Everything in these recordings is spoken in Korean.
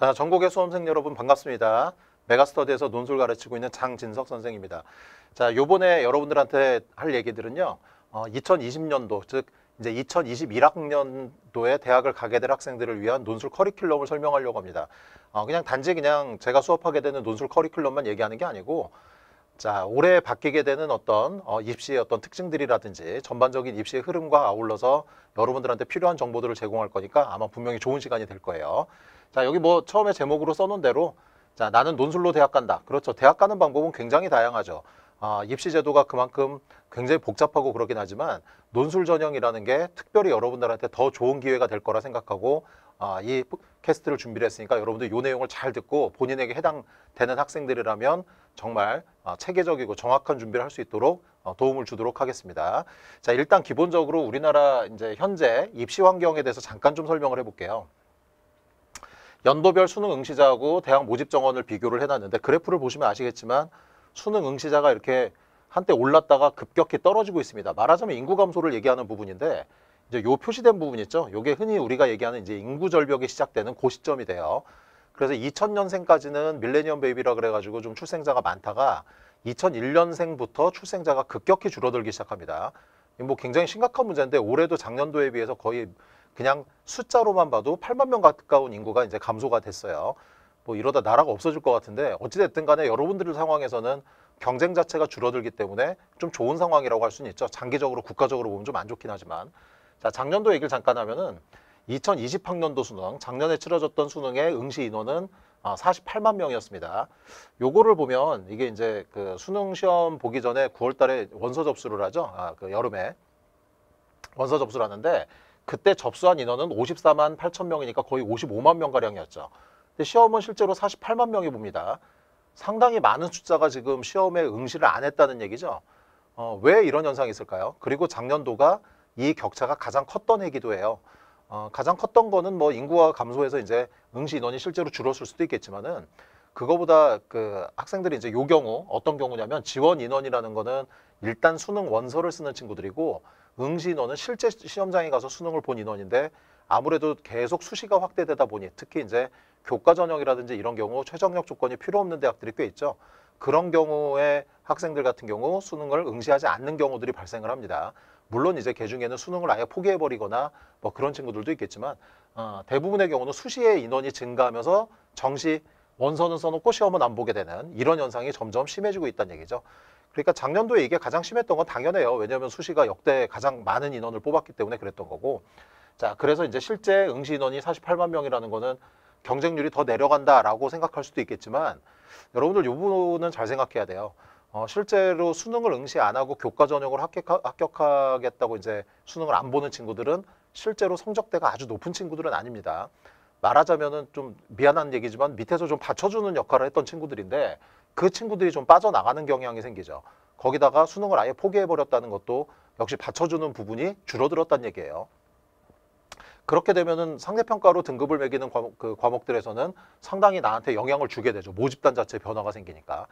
자, 전국의 수험생 여러분 반갑습니다. 메가스터디에서 논술 가르치고 있는 장진석 선생입니다. 자, 요번에 여러분들한테 할 얘기들은요. 어, 2020년도, 즉 이제 2021학년도에 대학을 가게 될 학생들을 위한 논술 커리큘럼을 설명하려고 합니다. 어, 그냥 단지 그냥 제가 수업하게 되는 논술 커리큘럼만 얘기하는 게 아니고 자, 올해 바뀌게 되는 어떤 어, 입시의 어떤 특징들이라든지 전반적인 입시의 흐름과 아울러서 여러분들한테 필요한 정보들을 제공할 거니까 아마 분명히 좋은 시간이 될 거예요. 자 여기 뭐 처음에 제목으로 써놓은 대로 자 나는 논술로 대학 간다. 그렇죠. 대학 가는 방법은 굉장히 다양하죠. 아, 입시 제도가 그만큼 굉장히 복잡하고 그러긴 하지만 논술 전형이라는 게 특별히 여러분들한테 더 좋은 기회가 될 거라 생각하고 아, 이 캐스트를 준비를 했으니까 여러분들 요 내용을 잘 듣고 본인에게 해당되는 학생들이라면 정말 아, 체계적이고 정확한 준비를 할 수 있도록 어, 도움을 주도록 하겠습니다. 자, 일단 기본적으로 우리나라 이제 현재 입시 환경에 대해서 잠깐 좀 설명을 해볼게요. 연도별 수능 응시자하고 대학 모집 정원을 비교를 해놨는데 그래프를 보시면 아시겠지만 수능 응시자가 이렇게 한때 올랐다가 급격히 떨어지고 있습니다. 말하자면 인구 감소를 얘기하는 부분인데 이제 요 표시된 부분 있죠. 요게 흔히 우리가 얘기하는 이제 인구 절벽이 시작되는 고시점이 돼요. 그래서 2000년생까지는 밀레니엄 베이비라 그래가지고 좀 출생자가 많다가 2001년생부터 출생자가 급격히 줄어들기 시작합니다. 뭐 굉장히 심각한 문제인데 올해도 작년도에 비해서 거의 그냥 숫자로만 봐도 8만 명 가까운 인구가 이제 감소가 됐어요. 뭐 이러다 나라가 없어질 것 같은데 어찌됐든 간에 여러분들 상황에서는 경쟁 자체가 줄어들기 때문에 좀 좋은 상황이라고 할 수는 있죠. 장기적으로 국가적으로 보면 좀 안 좋긴 하지만 자 작년도 얘기를 잠깐 하면은 2020학년도 수능 작년에 치러졌던 수능의 응시 인원은 48만 아, 명이었습니다. 요거를 보면 이게 이제 그 수능 시험 보기 전에 9월달에 원서 접수를 하죠. 아, 그 여름에 원서 접수를 하는데 그때 접수한 인원은 54만 8천 명이니까 거의 55만 명가량이었죠. 근데 시험은 실제로 48만 명이 봅니다. 상당히 많은 숫자가 지금 시험에 응시를 안 했다는 얘기죠. 어, 왜 이런 현상이 있을까요? 그리고 작년도가 이 격차가 가장 컸던 해기도 해요. 어, 가장 컸던 거는 뭐 인구가 감소해서 이제 응시 인원이 실제로 줄었을 수도 있겠지만은 그거보다 그 학생들이 이제 요 경우 어떤 경우냐면 지원 인원이라는 거는 일단 수능 원서를 쓰는 친구들이고 응시 인원은 실제 시험장에 가서 수능을 본 인원인데 아무래도 계속 수시가 확대되다 보니 특히 이제 교과 전형이라든지 이런 경우 최저학력 조건이 필요 없는 대학들이 꽤 있죠. 그런 경우에 학생들 같은 경우 수능을 응시하지 않는 경우들이 발생을 합니다. 물론 이제 개중에는 수능을 아예 포기해버리거나 뭐 그런 친구들도 있겠지만 어, 대부분의 경우는 수시의 인원이 증가하면서 정시 원서는 써놓고 시험은 안 보게 되는 이런 현상이 점점 심해지고 있다는 얘기죠. 그러니까 작년도에 이게 가장 심했던 건 당연해요. 왜냐하면 수시가 역대 가장 많은 인원을 뽑았기 때문에 그랬던 거고. 자, 그래서 이제 실제 응시 인원이 48만 명이라는 거는 경쟁률이 더 내려간다라고 생각할 수도 있겠지만 여러분들 요 부분은 잘 생각해야 돼요. 어, 실제로 수능을 응시 안 하고 교과 전형을 합격하, 합격하겠다고 이제 수능을 안 보는 친구들은 실제로 성적대가 아주 높은 친구들은 아닙니다. 말하자면은 좀 미안한 얘기지만 밑에서 좀 받쳐주는 역할을 했던 친구들인데 그 친구들이 좀 빠져나가는 경향이 생기죠. 거기다가 수능을 아예 포기해버렸다는 것도 역시 받쳐주는 부분이 줄어들었다는 얘기예요. 그렇게 되면은 상대평가로 등급을 매기는 과목, 그 과목들에서는 상당히 나한테 영향을 주게 되죠. 모집단 자체 변화가 생기니까.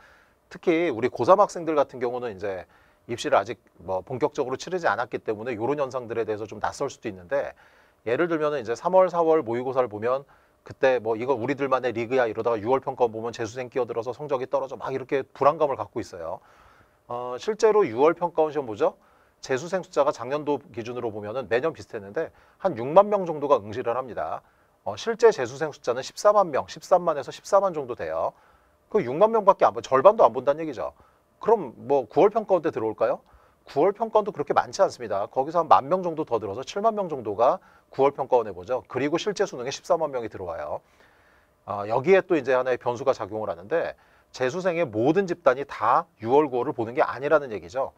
특히 우리 고3 학생들 같은 경우는 이제 입시를 아직 뭐 본격적으로 치르지 않았기 때문에 이런 현상들에 대해서 좀 낯설 수도 있는데 예를 들면 이제 3월, 4월 모의고사를 보면 그때 뭐 이거 우리들만의 리그야 이러다가 6월 평가원 보면 재수생 끼어들어서 성적이 떨어져 막 이렇게 불안감을 갖고 있어요. 어, 실제로 6월 평가원 시험 보죠. 재수생 숫자가 작년도 기준으로 보면은 매년 비슷했는데 한 6만 명 정도가 응시를 합니다. 어, 실제 재수생 숫자는 14만 명, 13만에서 14만 정도 돼요. 그 6만 명밖에 안 절반도 안 본다는 얘기죠. 그럼 뭐 9월 평가원 때 들어올까요? 9월 평가원도 그렇게 많지 않습니다. 거기서 한 만 명 정도 더 들어서 7만 명 정도가 9월 평가원에 보죠. 그리고 실제 수능에 14만 명이 들어와요. 어, 여기에 또 이제 하나의 변수가 작용을 하는데 재수생의 모든 집단이 다 6월 9월을 보는 게 아니라는 얘기죠.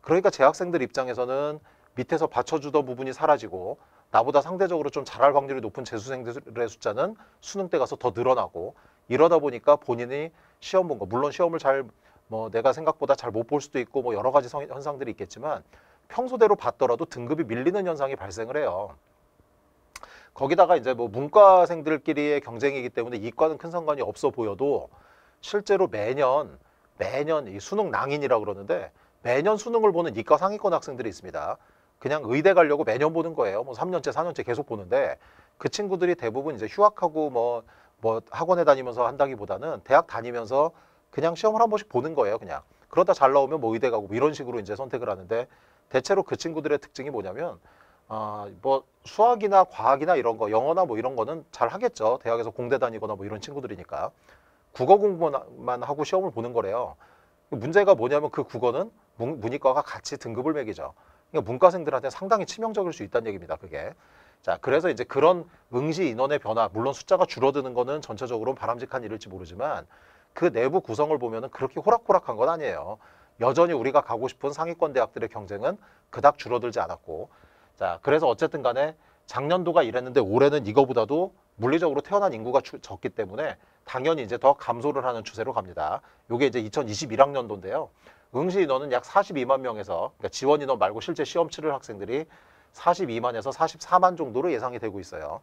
그러니까 재학생들 입장에서는 밑에서 받쳐주던 부분이 사라지고 나보다 상대적으로 좀 잘할 확률이 높은 재수생들의 숫자는 수능 때 가서 더 늘어나고 이러다 보니까 본인이 시험 본 거, 물론 시험을 잘뭐 내가 생각보다 잘 못 볼 수도 있고 뭐 여러 가지 성, 현상들이 있겠지만 평소대로 봤더라도 등급이 밀리는 현상이 발생을 해요. 거기다가 이제 뭐 문과생들끼리의 경쟁이기 때문에 이과는 큰 상관이 없어 보여도 실제로 매년 매년 이 수능 낭인이라고 그러는데 매년 수능을 보는 이과 상위권 학생들이 있습니다. 그냥 의대 가려고 매년 보는 거예요. 뭐 3년째, 4년째 계속 보는데 그 친구들이 대부분 이제 휴학하고 뭐, 뭐 학원에 다니면서 한다기보다는 대학 다니면서 그냥 시험을 한 번씩 보는 거예요, 그냥. 그러다 잘 나오면 뭐 의대 가고 뭐 이런 식으로 이제 선택을 하는데 대체로 그 친구들의 특징이 뭐냐면 아 뭐 수학이나 과학이나 이런 거, 영어나 뭐 이런 거는 잘 하겠죠. 대학에서 공대 다니거나 뭐 이런 친구들이니까. 국어 공부만 하고 시험을 보는 거래요. 문제가 뭐냐면 그 국어는 문, 문이과가 같이 등급을 매기죠. 그러니까 문과생들한테 상당히 치명적일 수 있다는 얘기입니다. 그게. 자, 그래서 이제 그런 응시 인원의 변화, 물론 숫자가 줄어드는 거는 전체적으로 바람직한 일일지 모르지만 그 내부 구성을 보면 그렇게 호락호락한 건 아니에요. 여전히 우리가 가고 싶은 상위권 대학들의 경쟁은 그닥 줄어들지 않았고 자 그래서 어쨌든 간에 작년도가 이랬는데 올해는 이거보다도 물리적으로 태어난 인구가 추, 적기 때문에 당연히 이제 더 감소를 하는 추세로 갑니다. 이게 이제 2021학년도인데요. 응시 인원은 약 42만 명에서 그러니까 지원 인원 말고 실제 시험 치를 학생들이 42만에서 44만 정도로 예상이 되고 있어요.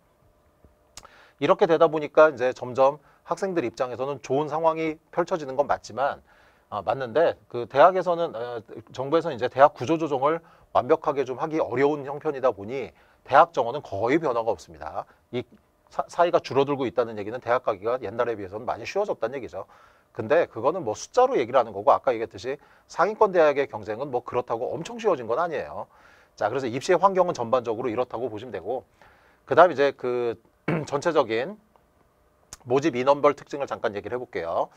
이렇게 되다 보니까 이제 점점 학생들 입장에서는 좋은 상황이 펼쳐지는 건 맞지만 아, 맞는데 그 대학에서는 어, 정부에서는 이제 대학 구조 조정을 완벽하게 좀 하기 어려운 형편이다 보니 대학 정원은 거의 변화가 없습니다. 이 사, 사이가 줄어들고 있다는 얘기는 대학 가기가 옛날에 비해서는 많이 쉬워졌다는 얘기죠. 근데 그거는 뭐 숫자로 얘기를 하는 거고 아까 얘기했듯이 상위권 대학의 경쟁은 뭐 그렇다고 엄청 쉬워진 건 아니에요. 자 그래서 입시의 환경은 전반적으로 이렇다고 보시면 되고 그다음 이제 그 전체적인 모집 인원별 특징을 잠깐 얘기를 해볼게요.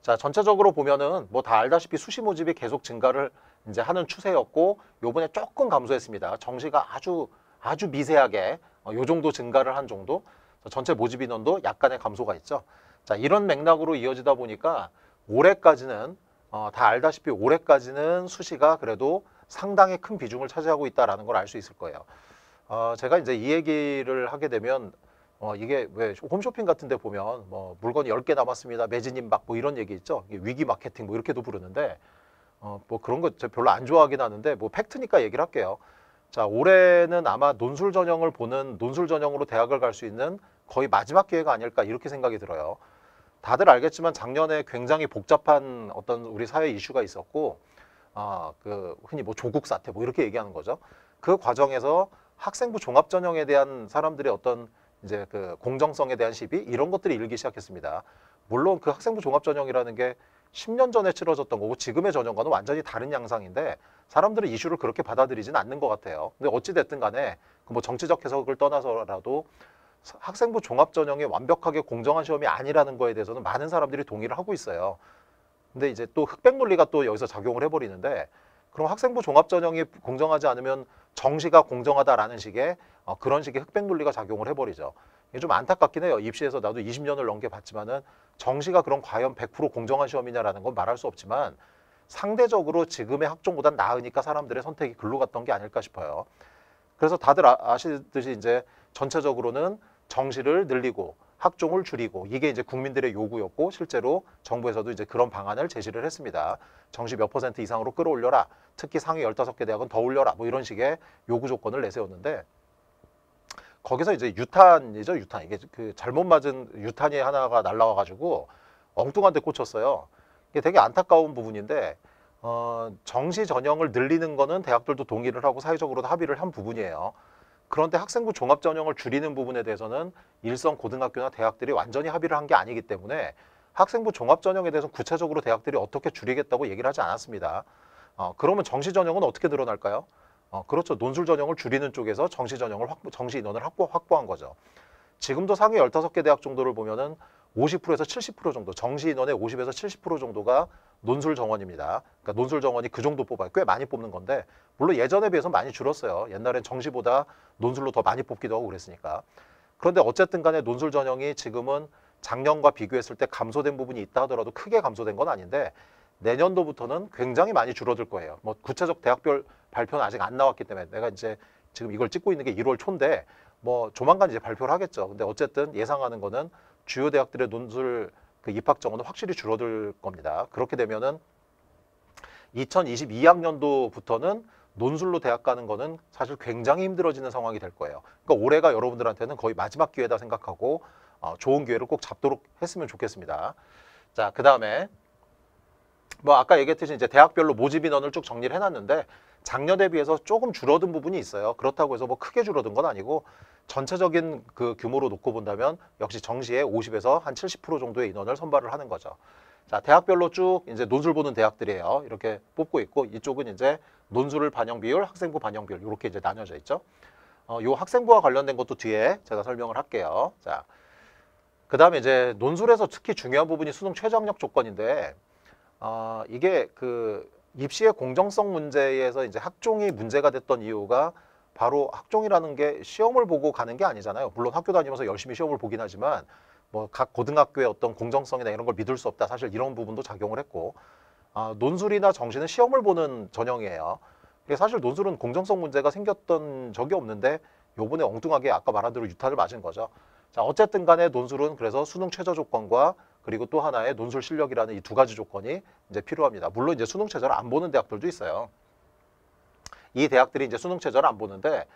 자, 전체적으로 보면은 뭐 다 알다시피 수시 모집이 계속 증가를 이제 하는 추세였고 요번에 조금 감소했습니다. 정시가 아주 아주 미세하게 어, 요 정도 증가를 한 정도 전체 모집 인원도 약간의 감소가 있죠. 자, 이런 맥락으로 이어지다 보니까 올해까지는 어, 다 알다시피 올해까지는 수시가 그래도 상당히 큰 비중을 차지하고 있다라는 걸 알 수 있을 거예요. 어, 제가 이제 이 얘기를 하게 되면 어, 이게 왜 홈쇼핑 같은 데 보면 뭐 물건이 0개 남았습니다. 매진님 막 뭐 이런 얘기 있죠. 위기 마케팅 뭐 이렇게도 부르는데 어, 뭐 그런 거 별로 안 좋아하긴 하는데 뭐 팩트니까 얘기를 할게요. 자, 올해는 아마 논술 전형을 보는 논술 전형으로 대학을 갈 수 있는 거의 마지막 기회가 아닐까 이렇게 생각이 들어요. 다들 알겠지만 작년에 굉장히 복잡한 어떤 우리 사회 이슈가 있었고 아, 그 흔히 뭐 조국 사태 뭐 이렇게 얘기하는 거죠. 그 과정에서 학생부 종합 전형에 대한 사람들의 어떤 이제 그 공정성에 대한 시비 이런 것들이 일기 시작했습니다. 물론 그 학생부 종합전형이라는 게 10년 전에 치러졌던 거고 지금의 전형과는 완전히 다른 양상인데 사람들은 이슈를 그렇게 받아들이진 않는 것 같아요. 근데 어찌됐든 간에 그 뭐 정치적 해석을 떠나서라도 학생부 종합전형이 완벽하게 공정한 시험이 아니라는 거에 대해서는 많은 사람들이 동의를 하고 있어요. 근데 이제 또 흑백 논리가 또 여기서 작용을 해버리는데 그럼 학생부 종합전형이 공정하지 않으면 정시가 공정하다라는 식의 어, 그런 식의 흑백 논리가 작용을 해버리죠. 이게 좀 안타깝긴 해요. 입시에서 나도 20년을 넘게 봤지만은 정시가 그런 과연 100% 공정한 시험이냐라는 건 말할 수 없지만 상대적으로 지금의 학종보다 나으니까 사람들의 선택이 글로 갔던 게 아닐까 싶어요. 그래서 다들 아, 아시듯이 이제 전체적으로는 정시를 늘리고 학종을 줄이고 이게 이제 국민들의 요구였고 실제로 정부에서도 이제 그런 방안을 제시를 했습니다. 정시 몇 퍼센트 이상으로 끌어올려라. 특히 상위 열다섯 개 대학은 더 올려라. 뭐 이런 식의 요구 조건을 내세웠는데 거기서 이제 유탄이죠. 유탄. 이게 그 잘못 맞은 유탄이 하나가 날라와 가지고 엉뚱한 데 꽂혔어요. 이게 되게 안타까운 부분인데 어, 정시 전형을 늘리는 거는 대학들도 동의를 하고 사회적으로도 합의를 한 부분이에요. 그런데 학생부 종합 전형을 줄이는 부분에 대해서는 일선 고등학교나 대학들이 완전히 합의를 한 게 아니기 때문에 학생부 종합 전형에 대해서 는 구체적으로 대학들이 어떻게 줄이겠다고 얘기를 하지 않았습니다. 어, 그러면 정시 전형은 어떻게 늘어날까요? 어, 그렇죠. 논술 전형을 줄이는 쪽에서 정시 전형을 확보, 정시 인원을 확보, 확보한 거죠. 지금도 상위 열다섯 개 대학 정도를 보면은 50%에서 70% 정도, 정시인원의 50에서 70% 정도가 논술 정원입니다. 그러니까 논술 정원이 그 정도 뽑아요. 꽤 많이 뽑는 건데 물론 예전에 비해서 많이 줄었어요. 옛날엔 정시보다 논술로 더 많이 뽑기도 하고 그랬으니까. 그런데 어쨌든 간에 논술 전형이 지금은 작년과 비교했을 때 감소된 부분이 있다 하더라도 크게 감소된 건 아닌데 내년도부터는 굉장히 많이 줄어들 거예요. 뭐 구체적 대학별 발표는 아직 안 나왔기 때문에 내가 이제 지금 이걸 찍고 있는 게 1월 초인데 뭐 조만간 이제 발표를 하겠죠. 근데 어쨌든 예상하는 거는 주요 대학들의 논술 그 입학 정원은 확실히 줄어들 겁니다. 그렇게 되면은 2022학년도부터는 논술로 대학 가는 거는 사실 굉장히 힘들어지는 상황이 될 거예요. 그러니까 올해가 여러분들한테는 거의 마지막 기회다 생각하고 어, 좋은 기회를 꼭 잡도록 했으면 좋겠습니다. 자, 그 다음에 뭐 아까 얘기했듯이 이제 대학별로 모집 인원을 쭉 정리를 해놨는데 작년에 비해서 조금 줄어든 부분이 있어요. 그렇다고 해서 뭐 크게 줄어든 건 아니고 전체적인 그 규모로 놓고 본다면 역시 정시에 50에서 한 70% 정도의 인원을 선발을 하는 거죠. 자, 대학별로 쭉 이제 논술 보는 대학들이에요. 이렇게 뽑고 있고 이쪽은 이제 논술을 반영 비율, 학생부 반영 비율 이렇게 이제 나눠져 있죠. 어, 요 학생부와 관련된 것도 뒤에 제가 설명을 할게요. 자. 그다음에 이제 논술에서 특히 중요한 부분이 수능 최저학력 조건인데 어, 이게 그 입시의 공정성 문제에서 이제 학종이 문제가 됐던 이유가 바로 학종이라는 게 시험을 보고 가는 게 아니잖아요. 물론 학교 다니면서 열심히 시험을 보긴 하지만 뭐 각 고등학교의 어떤 공정성이나 이런 걸 믿을 수 없다. 사실 이런 부분도 작용을 했고 아, 논술이나 정신은 시험을 보는 전형이에요. 사실 논술은 공정성 문제가 생겼던 적이 없는데 요번에 엉뚱하게 아까 말한 대로 유탄을 맞은 거죠. 자 어쨌든 간에 논술은 그래서 수능 최저 조건과 그리고 또 하나의 논술 실력이라는 이 두 가지 조건이 이제 필요합니다. 물론 이제 수능 최저를 안 보는 대학들도 있어요. 이 대학들이 이제 수능 최저를 안 보는데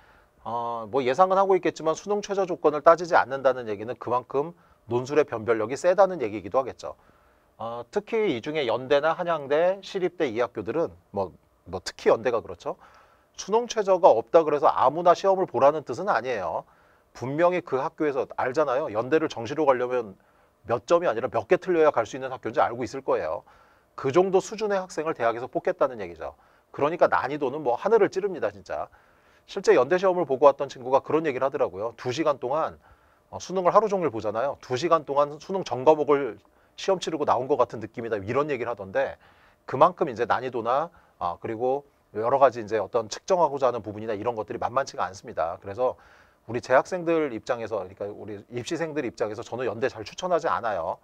어, 뭐 예상은 하고 있겠지만 수능 최저 조건을 따지지 않는다는 얘기는 그만큼 논술의 변별력이 세다는 얘기이기도 하겠죠. 어, 특히 이 중에 연대나 한양대, 시립대 이 학교들은 뭐, 뭐 특히 연대가 그렇죠. 수능 최저가 없다 그래서 아무나 시험을 보라는 뜻은 아니에요. 분명히 그 학교에서 알잖아요. 연대를 정시로 가려면 몇 점이 아니라 몇 개 틀려야 갈 수 있는 학교인지 알고 있을 거예요. 그 정도 수준의 학생을 대학에서 뽑겠다는 얘기죠. 그러니까 난이도는 뭐 하늘을 찌릅니다, 진짜. 실제 연대 시험을 보고 왔던 친구가 그런 얘기를 하더라고요. 두시간 동안 어, 수능을 하루 종일 보잖아요. 두시간 동안 수능 전 과목을 시험 치르고 나온 것 같은 느낌이다. 이런 얘기를 하던데 그만큼 이제 난이도나 아, 그리고 여러 가지 이제 어떤 측정하고자 하는 부분이나 이런 것들이 만만치가 않습니다. 그래서 우리 재학생들 입장에서 그러니까 우리 입시생들 입장에서 저는 연대 잘 추천하지 않아요.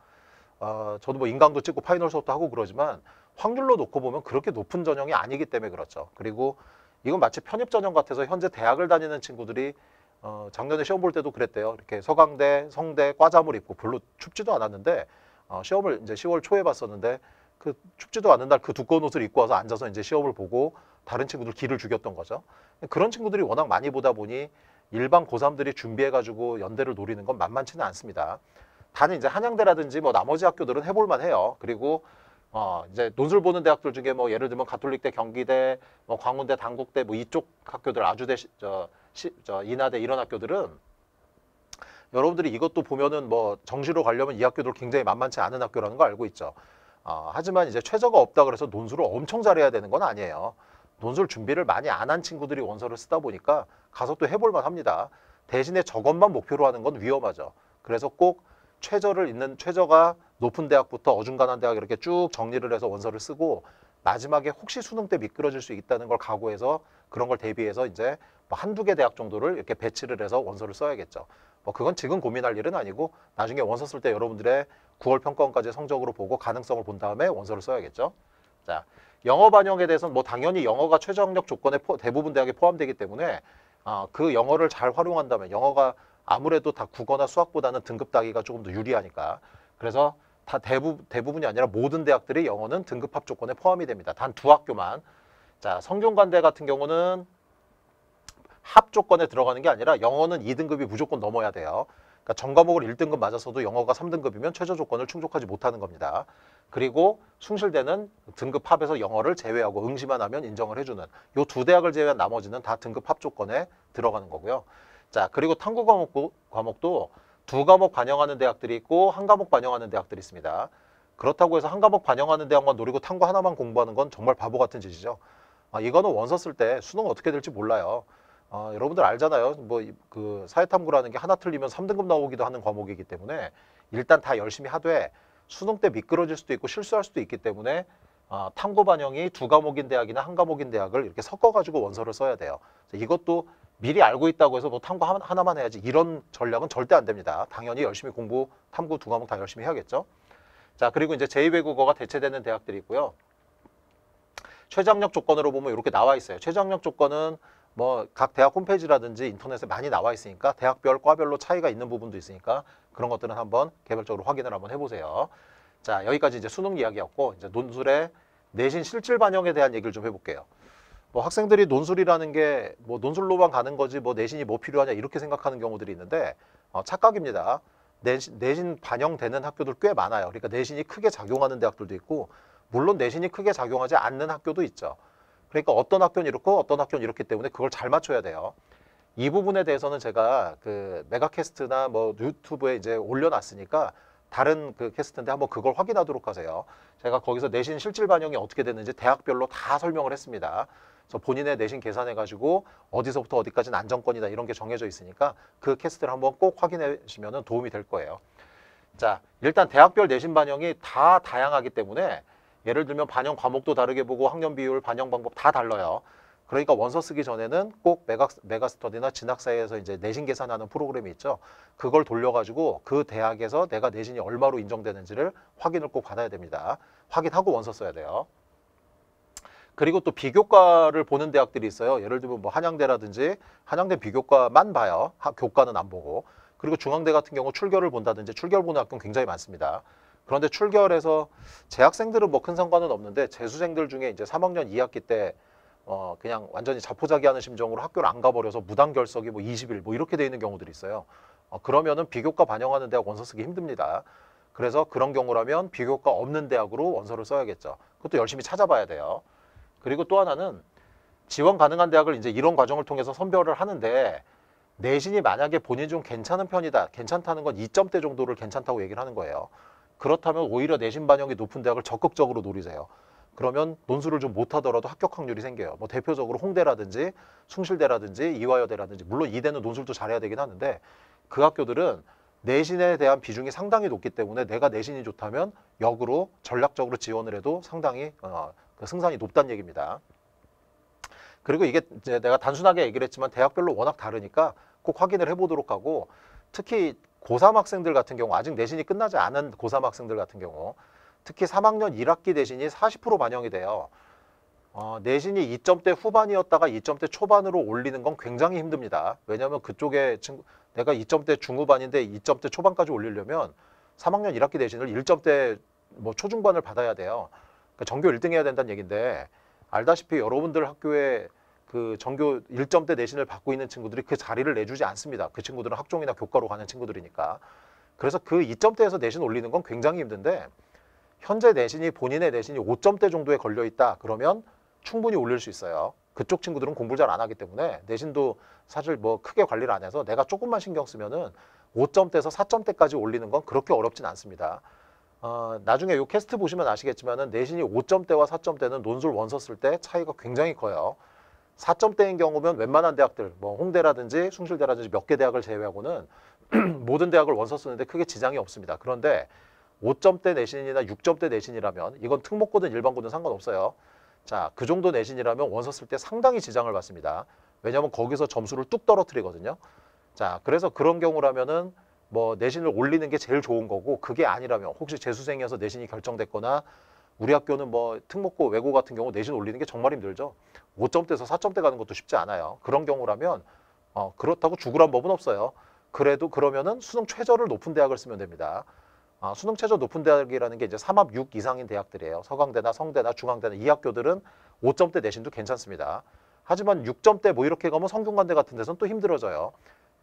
어, 저도 뭐 인강도 찍고 파이널 수업도 하고 그러지만 확률로 놓고 보면 그렇게 높은 전형이 아니기 때문에 그렇죠. 그리고 이건 마치 편입 전형 같아서 현재 대학을 다니는 친구들이 어, 작년에 시험 볼 때도 그랬대요. 이렇게 서강대, 성대, 과잠을 입고 별로 춥지도 않았는데 어, 시험을 이제 10월 초에 봤었는데 그 춥지도 않는날 그 두꺼운 옷을 입고 와서 앉아서 이제 시험을 보고 다른 친구들 기를 죽였던 거죠. 그런 친구들이 워낙 많이 보다 보니 일반 고3들이 준비해가지고 연대를 노리는 건 만만치는 않습니다. 다는 이제 한양대라든지 뭐 나머지 학교들은 해볼만 해요. 그리고 어 이제 논술 보는 대학들 중에 뭐 예를 들면 가톨릭대, 경기대, 뭐 광운대, 당국대뭐 이쪽 학교들 아주대, 시, 저, 시, 저 인하대 이런 학교들은 여러분들이 이것도 보면은 뭐 정시로 가려면 이 학교들 굉장히 만만치 않은 학교라는 거 알고 있죠. 어, 하지만 이제 최저가 없다 그래서 논술을 엄청 잘해야 되는 건 아니에요. 논술 준비를 많이 안 한 친구들이 원서를 쓰다 보니까 가서 또 해볼만 합니다. 대신에 저것만 목표로 하는 건 위험하죠. 그래서 꼭 최저를 있는 최저가 높은 대학부터 어중간한 대학 이렇게 쭉 정리를 해서 원서를 쓰고 마지막에 혹시 수능 때 미끄러질 수 있다는 걸 각오해서 그런 걸 대비해서 이제 뭐 한두 개 대학 정도를 이렇게 배치를 해서 원서를 써야겠죠. 뭐 그건 지금 고민할 일은 아니고 나중에 원서 쓸 때 여러분들의 9월 평가원까지 성적으로 보고 가능성을 본 다음에 원서를 써야겠죠. 자, 영어 반영에 대해서는 뭐 당연히 영어가 최저학력 조건에 포, 대부분 대학에 포함되기 때문에 아, 그 영어를 잘 활용한다면 영어가 아무래도 다 국어나 수학보다는 등급 따기가 조금 더 유리하니까 그래서 다 대부, 대부분이 아니라 모든 대학들이 영어는 등급합 조건에 포함이 됩니다. 단 두 학교만. 자, 성균관대 같은 경우는 합 조건에 들어가는 게 아니라 영어는 2등급이 무조건 넘어야 돼요. 그러니까 전과목을 1등급 맞아서도 영어가 3등급이면 최저 조건을 충족하지 못하는 겁니다. 그리고 숭실대는 등급 합에서 영어를 제외하고 응시만 하면 인정을 해주는 이 두 대학을 제외한 나머지는 다 등급 합 조건에 들어가는 거고요. 자 그리고 탐구 과목도, 과목도 두 과목 반영하는 대학들이 있고 한 과목 반영하는 대학들이 있습니다. 그렇다고 해서 한 과목 반영하는 대학만 노리고 탐구 하나만 공부하는 건 정말 바보 같은 짓이죠. 아, 이거는 원서 쓸 때 수능 어떻게 될지 몰라요. 어, 여러분들 알잖아요. 뭐 그 사회탐구라는 게 하나 틀리면 3등급 나오기도 하는 과목이기 때문에 일단 다 열심히 하되 수능 때 미끄러질 수도 있고 실수할 수도 있기 때문에 어, 탐구 반영이 두 과목인 대학이나 한 과목인 대학을 이렇게 섞어가지고 원서를 써야 돼요. 이것도 미리 알고 있다고 해서 뭐 탐구 하나만 해야지 이런 전략은 절대 안 됩니다. 당연히 열심히 공부, 탐구 두 과목 다 열심히 해야겠죠. 자 그리고 이제 제2외국어가 대체되는 대학들이 있고요. 최장력 조건으로 보면 이렇게 나와 있어요. 최장력 조건은 뭐각 대학 홈페이지라든지 인터넷에 많이 나와 있으니까 대학별 과별로 차이가 있는 부분도 있으니까 그런 것들은 한번 개별적으로 확인을 한번 해보세요. 자 여기까지 이제 수능 이야기였고 이제 논술의 내신 실질 반영에 대한 얘기를 좀 해볼게요. 뭐 학생들이 논술이라는 게 뭐 논술로만 가는 거지 뭐 내신이 뭐 필요하냐 이렇게 생각하는 경우들이 있는데 어, 착각입니다. 내신, 내신 반영되는 학교들 꽤 많아요. 그러니까 내신이 크게 작용하는 대학들도 있고 물론 내신이 크게 작용하지 않는 학교도 있죠. 그러니까 어떤 학교는 이렇고 어떤 학교는 이렇기 때문에 그걸 잘 맞춰야 돼요. 이 부분에 대해서는 제가 그 메가캐스트나 뭐 유튜브에 이제 올려놨으니까 다른 그 캐스트인데 한번 그걸 확인하도록 하세요. 제가 거기서 내신 실질 반영이 어떻게 됐는지 대학별로 다 설명을 했습니다. 그래서 본인의 내신 계산해가지고 어디서부터 어디까지는 안정권이다 이런 게 정해져 있으니까 그 캐스트를 한번 꼭 확인해 주시면 도움이 될 거예요. 자, 일단 대학별 내신 반영이 다 다양하기 때문에 예를 들면 반영 과목도 다르게 보고 학년 비율, 반영 방법 다 달라요. 그러니까 원서 쓰기 전에는 꼭 메가, 메가스터디나 진학사에서 이제 내신 계산하는 프로그램이 있죠. 그걸 돌려가지고 그 대학에서 내가 내신이 얼마로 인정되는지를 확인을 꼭 받아야 됩니다. 확인하고 원서 써야 돼요. 그리고 또 비교과를 보는 대학들이 있어요. 예를 들면 뭐 한양대라든지 한양대 비교과만 봐요. 교과는 안 보고. 그리고 중앙대 같은 경우 출결을 본다든지 출결 보는 학교는 굉장히 많습니다. 그런데 출결해서 재학생들은 뭐 큰 상관은 없는데 재수생들 중에 이제 3학년 2학기 때 어, 그냥 완전히 자포자기하는 심정으로 학교를 안 가버려서 무단 결석이 뭐 20일 뭐 이렇게 돼 있는 경우들이 있어요. 어, 그러면은 비교과 반영하는 대학 원서 쓰기 힘듭니다. 그래서 그런 경우라면 비교과 없는 대학으로 원서를 써야겠죠. 그것도 열심히 찾아봐야 돼요. 그리고 또 하나는 지원 가능한 대학을 이제 이런 과정을 통해서 선별을 하는데 내신이 만약에 본인 좀 괜찮은 편이다, 괜찮다는 건 2점대 정도를 괜찮다고 얘기를 하는 거예요. 그렇다면 오히려 내신 반영이 높은 대학을 적극적으로 노리세요. 그러면 논술을 좀 못하더라도 합격 확률이 생겨요. 뭐 대표적으로 홍대라든지 숭실대라든지 이화여대라든지 물론 이대는 논술도 잘해야 되긴 하는데 그 학교들은 내신에 대한 비중이 상당히 높기 때문에 내가 내신이 좋다면 역으로 전략적으로 지원을 해도 상당히 어, 그 승산이 높다는 얘기입니다. 그리고 이게 내가 단순하게 얘기를 했지만 대학별로 워낙 다르니까 꼭 확인을 해보도록 하고 특히 고3 학생들 같은 경우 아직 내신이 끝나지 않은 고3 학생들 같은 경우 특히 3학년 1학기 내신이 40% 반영이 돼요. 어, 내신이 2점대 후반이었다가 2점대 초반으로 올리는 건 굉장히 힘듭니다. 왜냐하면 그쪽에 친구, 내가 2점대 중후반인데 2점대 초반까지 올리려면 3학년 1학기 내신을 1점대 뭐 초중반을 받아야 돼요. 그러니까 전교 1등 해야 된다는 얘기인데 알다시피 여러분들 학교에 그 전교 1점대 내신을 받고 있는 친구들이 그 자리를 내주지 않습니다. 그 친구들은 학종이나 교과로 가는 친구들이니까. 그래서 그 2점대에서 내신 올리는 건 굉장히 힘든데 현재 내신이 본인의 내신이 5점대 정도에 걸려 있다. 그러면 충분히 올릴 수 있어요. 그쪽 친구들은 공부를 잘 안 하기 때문에 내신도 사실 뭐 크게 관리를 안 해서 내가 조금만 신경 쓰면은 5점대에서 4점대까지 올리는 건 그렇게 어렵진 않습니다. 어, 나중에 요 캐스트 보시면 아시겠지만은 내신이 5점대와 4점대는 논술 원서 쓸 때 차이가 굉장히 커요. 4점대인 경우면 웬만한 대학들 뭐 홍대라든지 숭실대라든지 몇 개 대학을 제외하고는 모든 대학을 원서 쓰는데 크게 지장이 없습니다. 그런데 5점대 내신이나 6점대 내신이라면 이건 특목고든 일반고든 상관없어요. 자, 그 정도 내신이라면 원서 쓸 때 상당히 지장을 받습니다. 왜냐하면 거기서 점수를 뚝 떨어뜨리거든요. 자, 그래서 그런 경우라면은 뭐 내신을 올리는 게 제일 좋은 거고 그게 아니라면 혹시 재수생이어서 내신이 결정됐거나 우리 학교는 뭐 특목고 외고 같은 경우 내신 올리는 게 정말 힘들죠. 5점대에서 4점대 가는 것도 쉽지 않아요. 그런 경우라면 어, 그렇다고 죽으란 법은 없어요. 그래도 그러면은 수능 최저를 높은 대학을 쓰면 됩니다. 어, 수능 최저 높은 대학이라는 게 이제 삼합 6 이상인 대학들이에요. 서강대나 성대나 중앙대나 이 학교들은 5점대 내신도 괜찮습니다. 하지만 6점대 뭐 이렇게 가면 성균관대 같은 데서는 또 힘들어져요.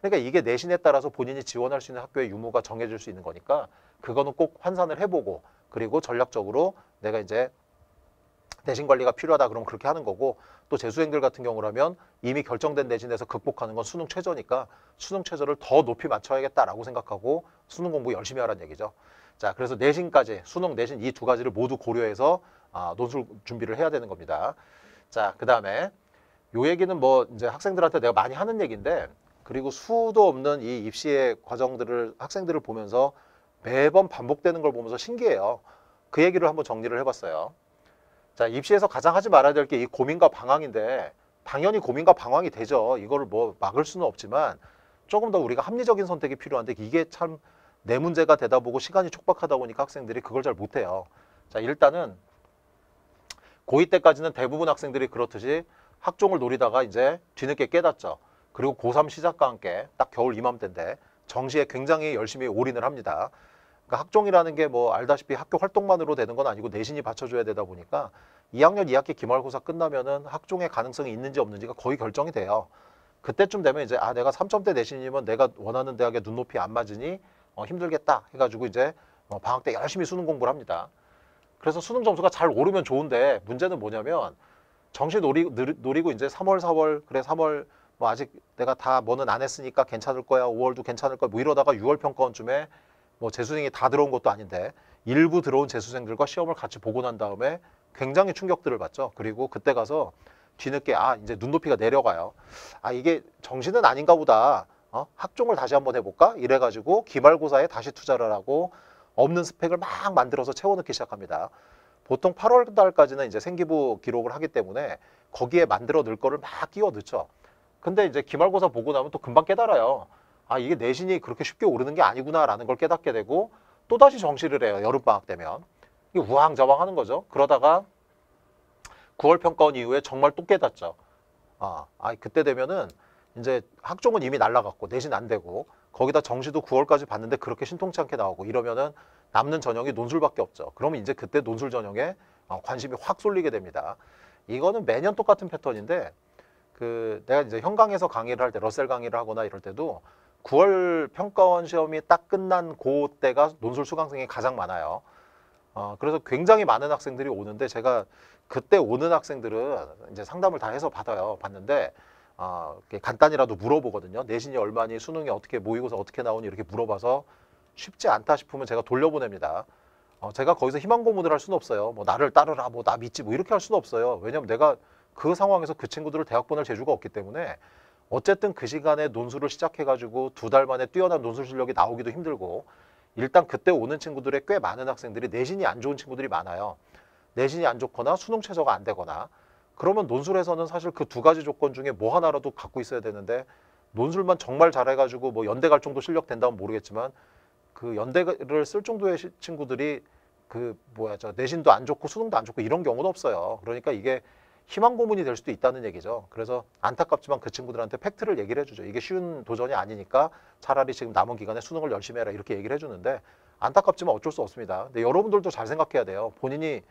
그러니까 이게 내신에 따라서 본인이 지원할 수 있는 학교의 유무가 정해질 수 있는 거니까 그거는 꼭 환산을 해보고 그리고 전략적으로 내가 이제 대신 관리가 필요하다 그러면 그렇게 하는 거고 또 재수생들 같은 경우라면 이미 결정된 내신에서 극복하는 건 수능 최저니까 수능 최저를 더 높이 맞춰야겠다라고 생각하고 수능 공부 열심히 하라는 얘기죠. 자, 그래서 내신까지 수능 내신 이 두 가지를 모두 고려해서 아, 논술 준비를 해야 되는 겁니다. 자, 그다음에 요 얘기는 뭐 이제 학생들한테 내가 많이 하는 얘기인데 그리고 수도 없는 이 입시의 과정들을 학생들을 보면서 매번 반복되는 걸 보면서 신기해요. 그 얘기를 한번 정리를 해봤어요. 자 입시에서 가장 하지 말아야 될 게 이 고민과 방황인데 당연히 고민과 방황이 되죠. 이거를 뭐 막을 수는 없지만 조금 더 우리가 합리적인 선택이 필요한데 이게 참 내 문제가 되다 보고 시간이 촉박하다 보니까 학생들이 그걸 잘 못해요. 자 일단은 고2 때까지는 대부분 학생들이 그렇듯이 학종을 노리다가 이제 뒤늦게 깨닫죠. 그리고 고3 시작과 함께 딱 겨울 이맘때인데 정시에 굉장히 열심히 올인을 합니다. 그러니까 학종이라는 게 뭐 알다시피 학교 활동만으로 되는 건 아니고 내신이 받쳐줘야 되다 보니까 2학년 2학기 기말고사 끝나면은 학종의 가능성이 있는지 없는지가 거의 결정이 돼요. 그때쯤 되면 이제 아 내가 3점대 내신이면 내가 원하는 대학에 눈높이 안 맞으니 어, 힘들겠다 해가지고 이제 어, 방학 때 열심히 수능 공부를 합니다. 그래서 수능 점수가 잘 오르면 좋은데 문제는 뭐냐면 정시 노리, 노리고 이제 3월 4월 그래 3월 뭐 아직 내가 다 뭐는 안 했으니까 괜찮을 거야 5월도 괜찮을 거야 뭐 이러다가 6월 평가원쯤에 뭐 재수생이 다 들어온 것도 아닌데 일부 들어온 재수생들과 시험을 같이 보고 난 다음에 굉장히 충격들을 받죠. 그리고 그때 가서 뒤늦게 아 이제 눈높이가 내려가요. 아 이게 정신은 아닌가 보다. 어? 학종을 다시 한번 해볼까? 이래가지고 기말고사에 다시 투자를 하고 없는 스펙을 막 만들어서 채워넣기 시작합니다. 보통 8월 달까지는 이제 생기부 기록을 하기 때문에 거기에 만들어 넣을 거를 막 끼워 넣죠. 근데 이제 기말고사 보고 나면 또 금방 깨달아요. 아 이게 내신이 그렇게 쉽게 오르는 게 아니구나라는 걸 깨닫게 되고 또다시 정시를 해요. 여름방학 되면. 이게 우왕좌왕 하는 거죠. 그러다가 9월 평가원 이후에 정말 또 깨닫죠. 아, 아 그때 되면은 이제 학종은 이미 날라갔고 내신 안 되고 거기다 정시도 9월까지 봤는데 그렇게 신통치 않게 나오고 이러면은 남는 전형이 논술밖에 없죠. 그러면 이제 그때 논술 전형에 어, 관심이 확 쏠리게 됩니다. 이거는 매년 똑같은 패턴인데 그 내가 이제 현강에서 강의를 할 때 러셀 강의를 하거나 이럴 때도 9월 평가원 시험이 딱 끝난 고 때가 논술 수강생이 가장 많아요. 어, 그래서 굉장히 많은 학생들이 오는데 제가 그때 오는 학생들은 이제 상담을 다 해서 받아요. 봤는데 어, 간단히라도 물어보거든요. 내신이 얼마니, 수능이 어떻게 모의고사 어떻게 나오니 이렇게 물어봐서 쉽지 않다 싶으면 제가 돌려보냅니다. 어, 제가 거기서 희망 고문을 할 수는 없어요. 뭐 나를 따르라, 뭐 나 믿지, 뭐 이렇게 할 수는 없어요. 왜냐하면 내가 그 상황에서 그 친구들을 대학 보낼 재주가 없기 때문에 어쨌든 그 시간에 논술을 시작해가지고 두 달 만에 뛰어난 논술 실력이 나오기도 힘들고 일단 그때 오는 친구들의 꽤 많은 학생들이 내신이 안 좋은 친구들이 많아요. 내신이 안 좋거나 수능 최저가 안 되거나 그러면 논술에서는 사실 그 두 가지 조건 중에 뭐 하나라도 갖고 있어야 되는데 논술만 정말 잘해가지고 뭐 연대 갈 정도 실력 된다면 모르겠지만 그 연대를 쓸 정도의 친구들이 그 뭐야 저 내신도 안 좋고 수능도 안 좋고 이런 경우는 없어요. 그러니까 이게 희망 고문이 될 수도 있다는 얘기죠. 그래서 안타깝지만 그 친구들한테 팩트를 얘기를 해주죠. 이게 쉬운 도전이 아니니까 차라리 지금 남은 기간에 수능을 열심히 해라 이렇게 얘기를 해주는데 안타깝지만 어쩔 수 없습니다. 근데 여러분들도 잘 생각해야 돼요. 본인이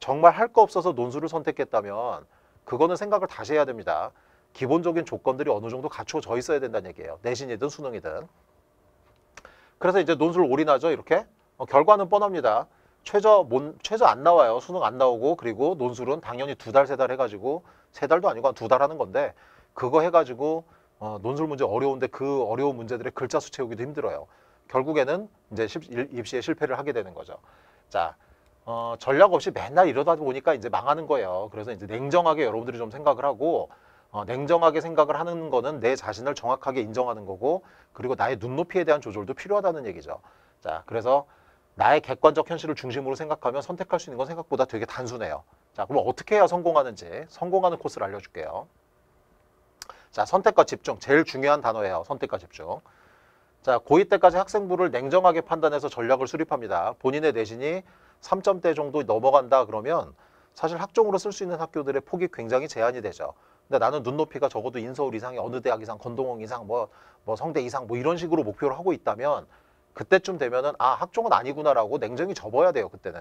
정말 할 거 없어서 논술을 선택했다면 그거는 생각을 다시 해야 됩니다. 기본적인 조건들이 어느 정도 갖춰져 있어야 된다는 얘기예요. 내신이든 수능이든. 그래서 이제 논술 올인하죠. 이렇게. 어, 결과는 뻔합니다. 최저 못, 최저 안 나와요. 수능 안 나오고 그리고 논술은 당연히 두 달 세달 달 해가지고 세 달도 아니고 한 두 달 하는 건데 그거 해가지고 어, 논술 문제 어려운데 그 어려운 문제들의 글자 수 채우기도 힘들어요. 결국에는 이제 입시에 실패를 하게 되는 거죠. 자, 어, 전략 없이 맨날 이러다 보니까 이제 망하는 거예요. 그래서 이제 냉정하게 여러분들이 좀 생각을 하고 어, 냉정하게 생각을 하는 거는 내 자신을 정확하게 인정하는 거고 그리고 나의 눈높이에 대한 조절도 필요하다는 얘기죠. 자, 그래서 나의 객관적 현실을 중심으로 생각하면 선택할 수 있는 건 생각보다 되게 단순해요. 자, 그럼 어떻게 해야 성공하는지 성공하는 코스를 알려줄게요. 자, 선택과 집중. 제일 중요한 단어예요. 선택과 집중. 자, 고2 때까지 학생부를 냉정하게 판단해서 전략을 수립합니다. 본인의 내신이 3점대 정도 넘어간다 그러면 사실 학종으로 쓸 수 있는 학교들의 폭이 굉장히 제한이 되죠. 근데 나는 눈높이가 적어도 인서울 이상의 어느 대학 이상, 건동원 이상, 뭐, 뭐 성대 이상 뭐 이런 식으로 목표를 하고 있다면 그때쯤 되면은 아 학종은 아니구나라고 냉정히 접어야 돼요 그때는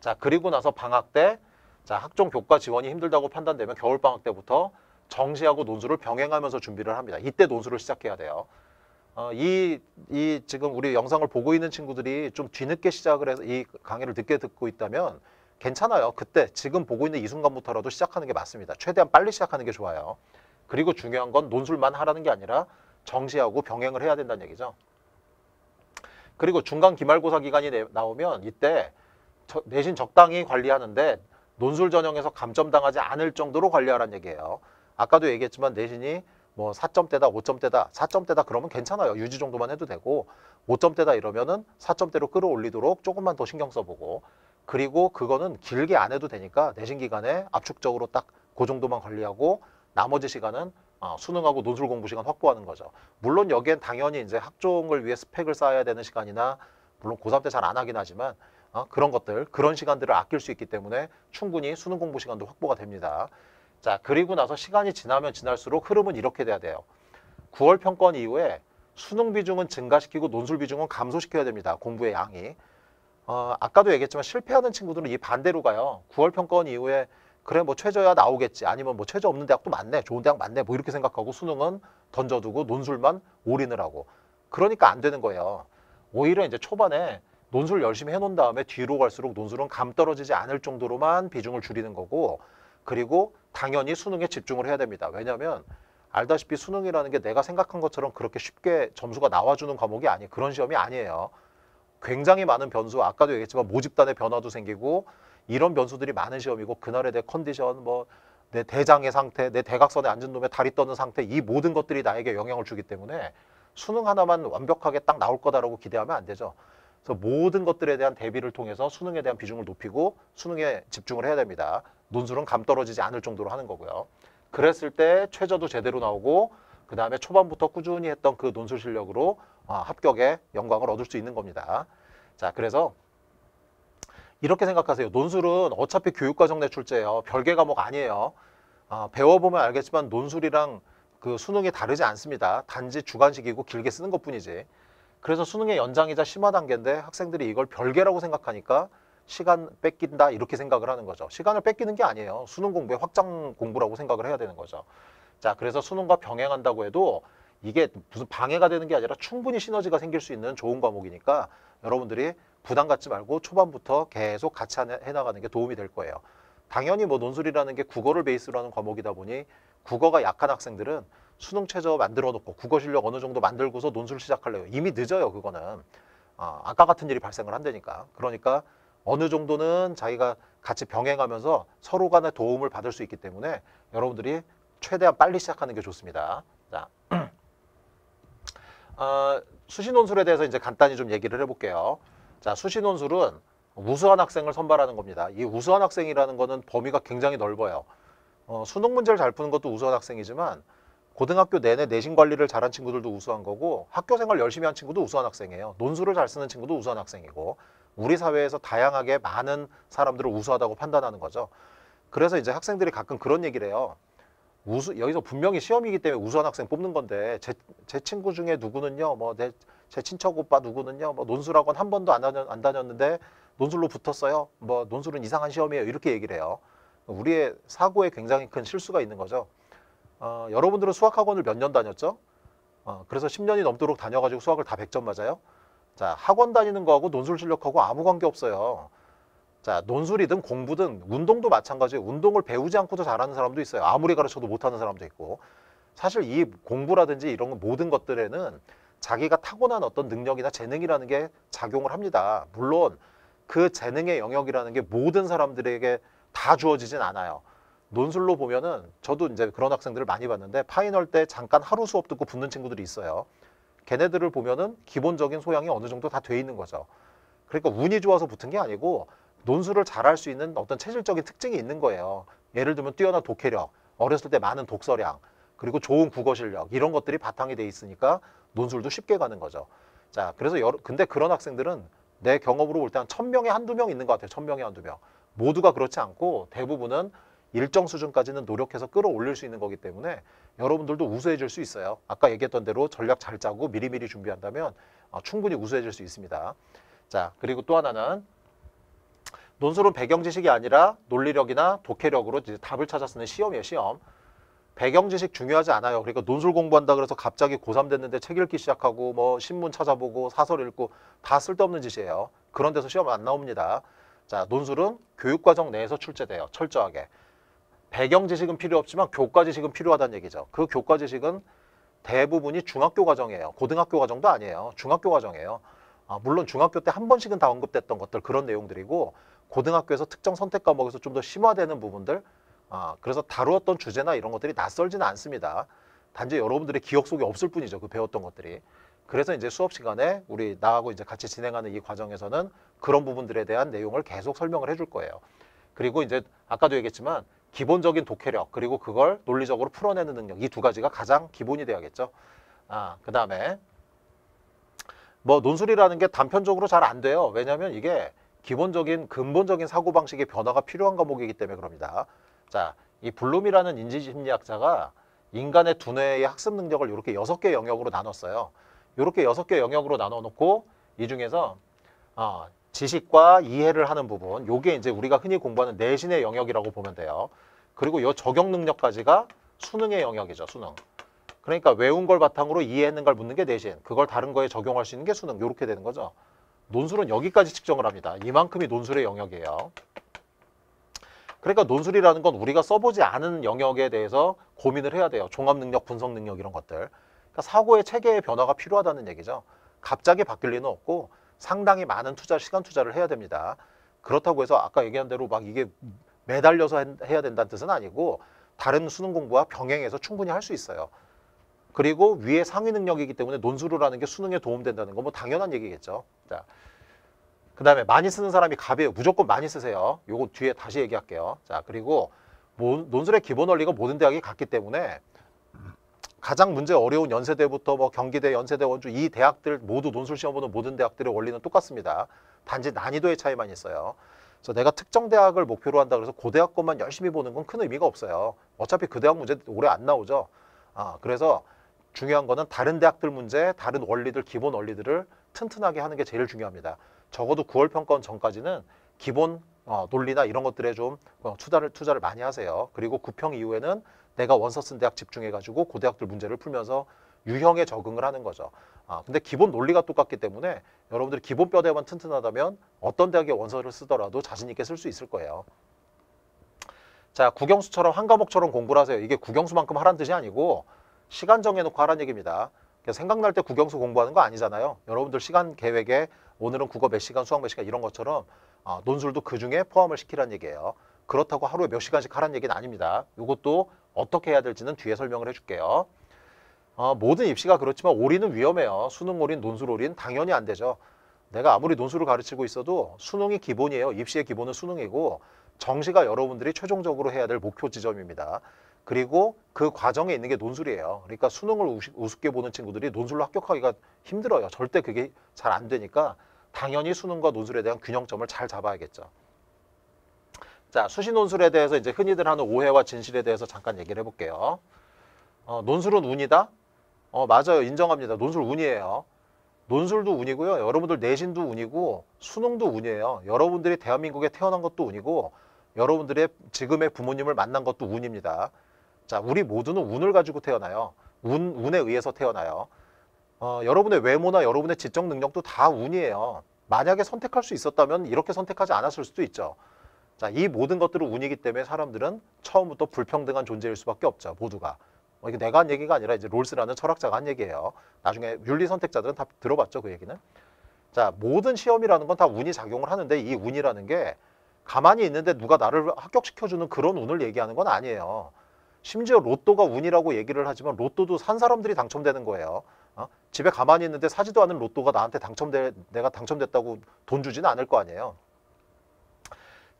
자 그리고 나서 방학 때 자 학종 교과 지원이 힘들다고 판단되면 겨울 방학 때부터 정시하고 논술을 병행하면서 준비를 합니다 이때 논술을 시작해야 돼요 어, 이, 이 지금 우리 영상을 보고 있는 친구들이 좀 뒤늦게 시작을 해서 이 강의를 늦게 듣고 있다면 괜찮아요 그때 지금 보고 있는 이 순간부터라도 시작하는 게 맞습니다 최대한 빨리 시작하는 게 좋아요 그리고 중요한 건 논술만 하라는 게 아니라 정시하고 병행을 해야 된다는 얘기죠 그리고 중간 기말고사 기간이 내, 나오면 이때 저, 내신 적당히 관리하는데 논술 전형에서 감점당하지 않을 정도로 관리하라는 얘기예요. 아까도 얘기했지만 내신이 뭐 4점대다, 5점대다, 4점대다 그러면 괜찮아요. 유지 정도만 해도 되고 5점대다 이러면은 4점대로 끌어올리도록 조금만 더 신경 써보고 그리고 그거는 길게 안 해도 되니까 내신 기간에 압축적으로 딱 그 정도만 관리하고 나머지 시간은 어, 수능하고 논술 공부 시간 확보하는 거죠. 물론 여기엔 당연히 이제 학종을 위해 스펙을 쌓아야 되는 시간이나 물론 고3 때 잘 안 하긴 하지만 어, 그런 것들, 그런 시간들을 아낄 수 있기 때문에 충분히 수능 공부 시간도 확보가 됩니다. 자, 그리고 나서 시간이 지나면 지날수록 흐름은 이렇게 돼야 돼요. 9월 평권 이후에 수능 비중은 증가시키고 논술 비중은 감소시켜야 됩니다. 공부의 양이. 어, 아까도 얘기했지만 실패하는 친구들은 이 반대로 가요. 9월 평권 이후에 그래 뭐 최저야 나오겠지 아니면 뭐 최저 없는 대학도 많네 좋은 대학 많네 뭐 이렇게 생각하고 수능은 던져두고 논술만 올인을 하고 그러니까 안 되는 거예요 오히려 이제 초반에 논술 열심히 해놓은 다음에 뒤로 갈수록 논술은 감 떨어지지 않을 정도로만 비중을 줄이는 거고 그리고 당연히 수능에 집중을 해야 됩니다 왜냐하면 알다시피 수능이라는 게 내가 생각한 것처럼 그렇게 쉽게 점수가 나와주는 과목이 아니 그런 시험이 아니에요 굉장히 많은 변수 아까도 얘기했지만 모집단의 변화도 생기고 이런 변수들이 많은 시험이고 그날에 내 컨디션 뭐 내 대장의 상태, 내 대각선에 앉은 놈의 다리 떠는 상태 이 모든 것들이 나에게 영향을 주기 때문에 수능 하나만 완벽하게 딱 나올 거다라고 기대하면 안 되죠. 그래서 모든 것들에 대한 대비를 통해서 수능에 대한 비중을 높이고 수능에 집중을 해야 됩니다. 논술은 감 떨어지지 않을 정도로 하는 거고요. 그랬을 때 최저도 제대로 나오고 그 다음에 초반부터 꾸준히 했던 그 논술 실력으로 아, 합격의 영광을 얻을 수 있는 겁니다. 자, 그래서 이렇게 생각하세요. 논술은 어차피 교육과정 내 출제예요. 별개 과목 아니에요. 어, 배워보면 알겠지만 논술이랑 그 수능이 다르지 않습니다. 단지 주관식이고 길게 쓰는 것뿐이지. 그래서 수능의 연장이자 심화 단계인데 학생들이 이걸 별개라고 생각하니까 시간 뺏긴다 이렇게 생각을 하는 거죠. 시간을 뺏기는 게 아니에요. 수능 공부의 확장 공부라고 생각을 해야 되는 거죠. 자, 그래서 수능과 병행한다고 해도 이게 무슨 방해가 되는 게 아니라 충분히 시너지가 생길 수 있는 좋은 과목이니까 여러분들이 부담 갖지 말고 초반부터 계속 같이 해나가는 게 도움이 될 거예요. 당연히 뭐 논술이라는 게 국어를 베이스로 하는 과목이다 보니 국어가 약한 학생들은 수능 최저 만들어 놓고 국어 실력 어느 정도 만들고서 논술 시작하려고 이미 늦어요, 그거는. 아, 아까 같은 일이 발생을 한다니까. 그러니까 어느 정도는 자기가 같이 병행하면서 서로 간의 도움을 받을 수 있기 때문에 여러분들이 최대한 빨리 시작하는 게 좋습니다. 자, 어, 수시 논술에 대해서 이제 간단히 좀 얘기를 해볼게요. 자, 수시논술은 우수한 학생을 선발하는 겁니다. 이 우수한 학생이라는 거는 범위가 굉장히 넓어요. 어, 수능 문제를 잘 푸는 것도 우수한 학생이지만 고등학교 내내 내신 관리를 잘한 친구들도 우수한 거고 학교 생활 열심히 한 친구도 우수한 학생이에요. 논술을 잘 쓰는 친구도 우수한 학생이고 우리 사회에서 다양하게 많은 사람들을 우수하다고 판단하는 거죠. 그래서 이제 학생들이 가끔 그런 얘기를 해요. 우수, 여기서 분명히 시험이기 때문에 우수한 학생 뽑는 건데 제, 제 친구 중에 누구는요. 뭐내 제 친척 오빠 누구는요 뭐 논술학원 한 번도 안, 다녔, 안 다녔는데 논술로 붙었어요 뭐 논술은 이상한 시험이에요 이렇게 얘기를 해요 우리의 사고에 굉장히 큰 실수가 있는 거죠 어, 여러분들은 수학학원을 몇 년 다녔죠 어, 그래서 10년이 넘도록 다녀가지고 수학을 다 100점 맞아요 자 학원 다니는 거하고 논술 실력하고 아무 관계 없어요 자 논술이든 공부든 운동도 마찬가지예요 운동을 배우지 않고도 잘하는 사람도 있어요 아무리 가르쳐도 못하는 사람도 있고 사실 이 공부라든지 이런 모든 것들에는 자기가 타고난 어떤 능력이나 재능이라는 게 작용을 합니다. 물론 그 재능의 영역이라는 게 모든 사람들에게 다 주어지진 않아요. 논술로 보면은 저도 이제 그런 학생들을 많이 봤는데 파이널 때 잠깐 하루 수업 듣고 붙는 친구들이 있어요. 걔네들을 보면은 기본적인 소양이 어느 정도 다 돼 있는 거죠. 그러니까 운이 좋아서 붙은 게 아니고 논술을 잘 할 수 있는 어떤 체질적인 특징이 있는 거예요. 예를 들면 뛰어난 독해력, 어렸을 때 많은 독서량, 그리고 좋은 국어 실력 이런 것들이 바탕이 돼 있으니까 논술도 쉽게 가는 거죠. 자, 그래서 여러, 근데 그런 학생들은 내 경험으로 볼 때 한 천명에 한두 명 있는 것 같아요. 천명에 한두 명. 모두가 그렇지 않고 대부분은 일정 수준까지는 노력해서 끌어올릴 수 있는 거기 때문에 여러분들도 우수해질 수 있어요. 아까 얘기했던 대로 전략 잘 짜고 미리미리 준비한다면 어, 충분히 우수해질 수 있습니다. 자, 그리고 또 하나는 논술은 배경 지식이 아니라 논리력이나 독해력으로 이제 답을 찾아 쓰는 시험이에요, 시험. 배경 지식 중요하지 않아요. 그러니까 논술 공부한다 그래서 갑자기 고3 됐는데 책 읽기 시작하고 뭐 신문 찾아보고 사설 읽고 다 쓸데없는 짓이에요. 그런 데서 시험 안 나옵니다. 자, 논술은 교육과정 내에서 출제돼요. 철저하게. 배경 지식은 필요 없지만 교과 지식은 필요하다는 얘기죠. 그 교과 지식은 대부분이 중학교 과정이에요. 고등학교 과정도 아니에요. 중학교 과정이에요. 아, 물론 중학교 때 한 번씩은 다 언급됐던 것들 그런 내용들이고 고등학교에서 특정 선택 과목에서 좀 더 심화되는 부분들 아, 그래서 다루었던 주제나 이런 것들이 낯설지는 않습니다. 단지 여러분들의 기억 속에 없을 뿐이죠. 그 배웠던 것들이. 그래서 이제 수업 시간에 우리 나하고 이제 같이 진행하는 이 과정에서는 그런 부분들에 대한 내용을 계속 설명을 해줄 거예요. 그리고 이제 아까도 얘기했지만 기본적인 독해력 그리고 그걸 논리적으로 풀어내는 능력 이 두 가지가 가장 기본이 돼야겠죠. 아, 그 다음에 뭐 논술이라는 게 단편적으로 잘 안 돼요. 왜냐하면 이게 기본적인 근본적인 사고방식의 변화가 필요한 과목이기 때문에 그럽니다. 자, 이 블룸이라는 인지심리학자가 인간의 두뇌의 학습 능력을 이렇게 여섯 개 영역으로 나눴어요. 이렇게 여섯 개 영역으로 나눠 놓고 이 중에서 어, 지식과 이해를 하는 부분, 요게 이제 우리가 흔히 공부하는 내신의 영역이라고 보면 돼요. 그리고 요 적용 능력까지가 수능의 영역이죠, 수능. 그러니까 외운 걸 바탕으로 이해했는 걸 묻는 게 내신, 그걸 다른 거에 적용할 수 있는 게 수능, 요렇게 되는 거죠. 논술은 여기까지 측정을 합니다. 이만큼이 논술의 영역이에요. 그러니까 논술이라는 건 우리가 써보지 않은 영역에 대해서 고민을 해야 돼요. 종합능력, 분석능력 이런 것들. 그러니까 사고의 체계의 변화가 필요하다는 얘기죠. 갑자기 바뀔 리는 없고 상당히 많은 투자, 시간 투자를 해야 됩니다. 그렇다고 해서 아까 얘기한 대로 막 이게 매달려서 해야 된다는 뜻은 아니고 다른 수능 공부와 병행해서 충분히 할 수 있어요. 그리고 위에 상위 능력이기 때문에 논술을 하는 게 수능에 도움된다는 건 뭐 당연한 얘기겠죠. 자, 그 다음에 많이 쓰는 사람이 갑이에요. 무조건 많이 쓰세요. 요거 뒤에 다시 얘기할게요. 자 그리고 논술의 기본 원리가 모든 대학이 같기 때문에 가장 문제 어려운 연세대부터 뭐 경기대, 연세대, 원주 이 대학들 모두 논술 시험 보는 모든 대학들의 원리는 똑같습니다. 단지 난이도의 차이만 있어요. 그래서 내가 특정 대학을 목표로 한다 그래서 고대학 그 것만 열심히 보는 건 큰 의미가 없어요. 어차피 그 대학 문제 오래 안 나오죠. 아, 그래서 중요한 거는 다른 대학들 문제, 다른 원리들, 기본 원리들을 튼튼하게 하는 게 제일 중요합니다. 적어도 9월 평가원 전까지는 기본 어, 논리나 이런 것들에 좀 어, 투자를 투자를 많이 하세요. 그리고 구평 이후에는 내가 원서 쓴 대학 집중해가지고 고대학들 문제를 풀면서 유형에 적응을 하는 거죠. 아, 근데 기본 논리가 똑같기 때문에 여러분들이 기본 뼈대만 튼튼하다면 어떤 대학의 원서를 쓰더라도 자신 있게 쓸 수 있을 거예요. 자, 국영수처럼 한 과목처럼 공부를 하세요. 이게 국영수만큼 하라는 뜻이 아니고 시간 정해놓고 하라는 얘기입니다. 그러니까 생각날 때 국영수 공부하는 거 아니잖아요. 여러분들 시간 계획에 오늘은 국어 몇 시간, 수학 몇 시간 이런 것처럼 어, 논술도 그중에 포함을 시키라는 얘기예요. 그렇다고 하루에 몇 시간씩 하라는 얘기는 아닙니다. 이것도 어떻게 해야 될지는 뒤에 설명을 해줄게요. 어, 모든 입시가 그렇지만 올인은 위험해요. 수능 올인, 논술 올인 당연히 안 되죠. 내가 아무리 논술을 가르치고 있어도 수능이 기본이에요. 입시의 기본은 수능이고 정시가 여러분들이 최종적으로 해야 될 목표 지점입니다. 그리고 그 과정에 있는 게 논술이에요. 그러니까 수능을 우습게 보는 친구들이 논술로 합격하기가 힘들어요. 절대 그게 잘 안 되니까 당연히 수능과 논술에 대한 균형점을 잘 잡아야겠죠. 자, 수시 논술에 대해서 이제 흔히들 하는 오해와 진실에 대해서 잠깐 얘기를 해볼게요. 어, 논술은 운이다? 어, 맞아요. 인정합니다. 논술 운이에요. 논술도 운이고요. 여러분들 내신도 운이고 수능도 운이에요. 여러분들이 대한민국에 태어난 것도 운이고 여러분들의 지금의 부모님을 만난 것도 운입니다. 자, 우리 모두는 운을 가지고 태어나요. 운, 운에 의해서 태어나요. 어, 여러분의 외모나 여러분의 지적 능력도 다 운이에요. 만약에 선택할 수 있었다면 이렇게 선택하지 않았을 수도 있죠. 자, 이 모든 것들은 운이기 때문에 사람들은 처음부터 불평등한 존재일 수밖에 없죠. 모두가. 어, 이게 내가 한 얘기가 아니라 이제 롤스라는 철학자가 한 얘기예요. 나중에 윤리 선택자들은 다 들어봤죠, 그 얘기는. 자, 모든 시험이라는 건 다 운이 작용을 하는데 이 운이라는 게 가만히 있는데 누가 나를 합격시켜주는 그런 운을 얘기하는 건 아니에요. 심지어 로또가 운이라고 얘기를 하지만 로또도 산 사람들이 당첨되는 거예요. 어? 집에 가만히 있는데 사지도 않은 로또가 나한테 당첨돼 내가 당첨됐다고 돈 주지는 않을 거 아니에요.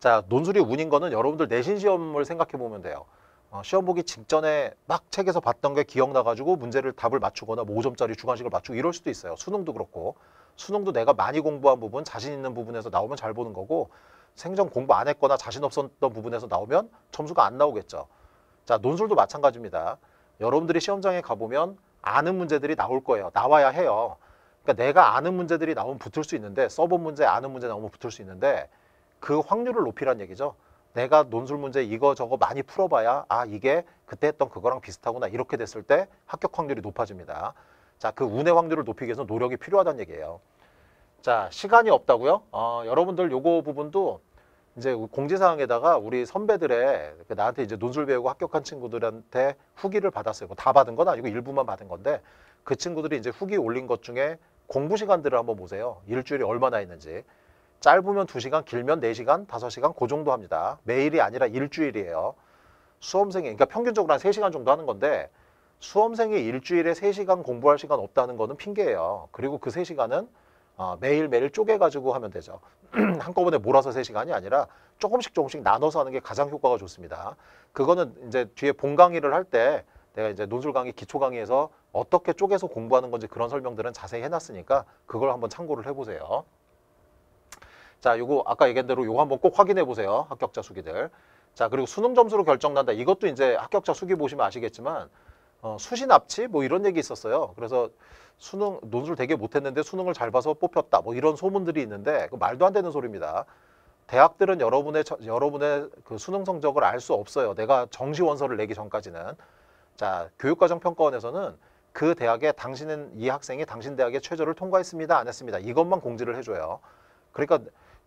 자 논술이 운인 거는 여러분들 내신 시험을 생각해 보면 돼요. 어, 시험 보기 직전에 막 책에서 봤던 게 기억나가지고 문제를 답을 맞추거나 5점짜리 뭐 주관식을 맞추고 이럴 수도 있어요. 수능도 그렇고 수능도 내가 많이 공부한 부분 자신 있는 부분에서 나오면 잘 보는 거고 생전 공부 안 했거나 자신 없었던 부분에서 나오면 점수가 안 나오겠죠. 자 논술도 마찬가지입니다. 여러분들이 시험장에 가보면 아는 문제들이 나올 거예요. 나와야 해요. 그러니까 내가 아는 문제들이 나오면 붙을 수 있는데 써본 문제, 아는 문제 나오면 붙을 수 있는데 그 확률을 높이란 얘기죠. 내가 논술 문제 이거 저거 많이 풀어봐야 아 이게 그때 했던 그거랑 비슷하구나 이렇게 됐을 때 합격 확률이 높아집니다. 자, 그 운의 확률을 높이기 위해서 노력이 필요하다는 얘기예요. 자, 시간이 없다고요? 어, 여러분들 요거 부분도 이제 공지사항에다가 우리 선배들의 그 나한테 이제 논술 배우고 합격한 친구들한테 후기를 받았어요. 뭐 다 받은 건 아니고 일부만 받은 건데 그 친구들이 이제 후기 올린 것 중에 공부 시간들을 한번 보세요. 일주일에 얼마나 있는지. 짧으면 두시간 길면 네시간 다섯 시간그 정도 합니다. 매일이 아니라 일주일이에요. 수험생이 그러니까 평균적으로 한 세시간 정도 하는 건데 수험생이 일주일에 세시간 공부할 시간 없다는 거는 핑계예요. 그리고 그 세시간은 어, 매일매일 쪼개가지고 하면 되죠. 한꺼번에 몰아서 3시간이 아니라 조금씩 조금씩 나눠서 하는 게 가장 효과가 좋습니다. 그거는 이제 뒤에 본 강의를 할 때 내가 이제 논술 강의, 기초 강의에서 어떻게 쪼개서 공부하는 건지 그런 설명들은 자세히 해놨으니까 그걸 한번 참고를 해보세요. 자, 요거 아까 얘기한 대로 요거 한번 꼭 확인해 보세요. 합격자 수기들. 자, 그리고 수능 점수로 결정난다. 이것도 이제 합격자 수기 보시면 아시겠지만 어, 수신 합치 뭐 이런 얘기 있었어요. 그래서 수능 논술 되게 못했는데 수능을 잘 봐서 뽑혔다 뭐 이런 소문들이 있는데 그 말도 안 되는 소리입니다. 대학들은 여러분의 여러분의 그 수능 성적을 알 수 없어요. 내가 정시 원서를 내기 전까지는 자 교육과정 평가원에서는 그 대학에 당신은 이 학생이 당신 대학의 최저를 통과했습니다 안 했습니다 이것만 공지를 해줘요. 그러니까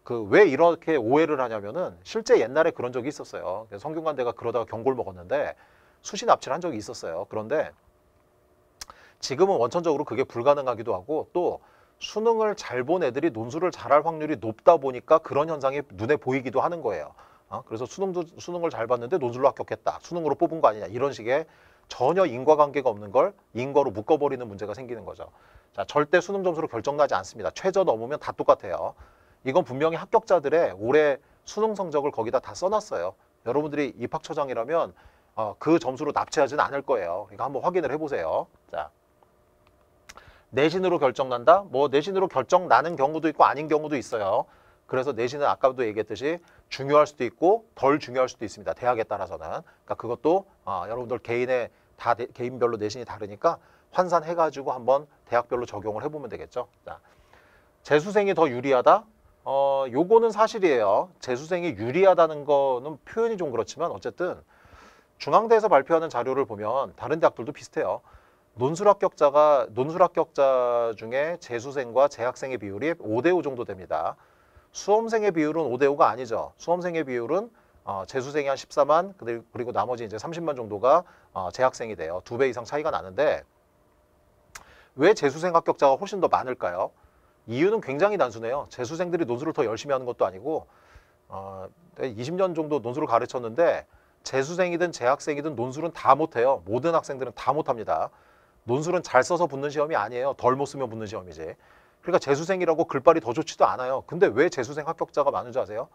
그 왜 이렇게 오해를 하냐면은 실제 옛날에 그런 적이 있었어요. 성균관대가 그러다가 경고를 먹었는데 수시 납치를 한 적이 있었어요. 그런데 지금은 원천적으로 그게 불가능하기도 하고 또 수능을 잘 본 애들이 논술을 잘 할 확률이 높다 보니까 그런 현상이 눈에 보이기도 하는 거예요. 어? 그래서 수능도, 수능을 잘 봤는데 논술로 합격했다. 수능으로 뽑은 거 아니냐. 이런 식의 전혀 인과관계가 없는 걸 인과로 묶어버리는 문제가 생기는 거죠. 자, 절대 수능 점수로 결정나지 않습니다. 최저 넘으면 다 똑같아요. 이건 분명히 합격자들의 올해 수능 성적을 거기다 다 써놨어요. 여러분들이 입학처장이라면 어, 그 점수로 납치하지는 않을 거예요. 그러니까 한번 확인을 해보세요. 자. 내신으로 결정난다? 뭐 내신으로 결정나는 경우도 있고 아닌 경우도 있어요. 그래서 내신은 아까도 얘기했듯이 중요할 수도 있고 덜 중요할 수도 있습니다. 대학에 따라서는. 그러니까 그것도 아, 여러분들 개인의 다 내, 개인별로 내신이 다르니까 환산해가지고 한번 대학별로 적용을 해보면 되겠죠. 자, 재수생이 더 유리하다? 어, 요거는 사실이에요. 재수생이 유리하다는 거는 표현이 좀 그렇지만 어쨌든 중앙대에서 발표하는 자료를 보면 다른 대학들도 비슷해요. 논술 합격자가 논술 합격자 중에 재수생과 재학생의 비율이 5대5 정도 됩니다. 수험생의 비율은 5대5가 아니죠. 수험생의 비율은 어, 재수생이 한 14만 그리고 나머지 이제 30만 정도가 어, 재학생이 돼요. 두 배 이상 차이가 나는데 왜 재수생 합격자가 훨씬 더 많을까요? 이유는 굉장히 단순해요. 재수생들이 논술을 더 열심히 하는 것도 아니고 어, 20년 정도 논술을 가르쳤는데 재수생이든 재학생이든 논술은 다 못해요. 모든 학생들은 다 못합니다. 논술은 잘 써서 붙는 시험이 아니에요. 덜 못 쓰면 붙는 시험이지. 그러니까 재수생이라고 글발이 더 좋지도 않아요. 근데 왜 재수생 합격자가 많은지 아세요?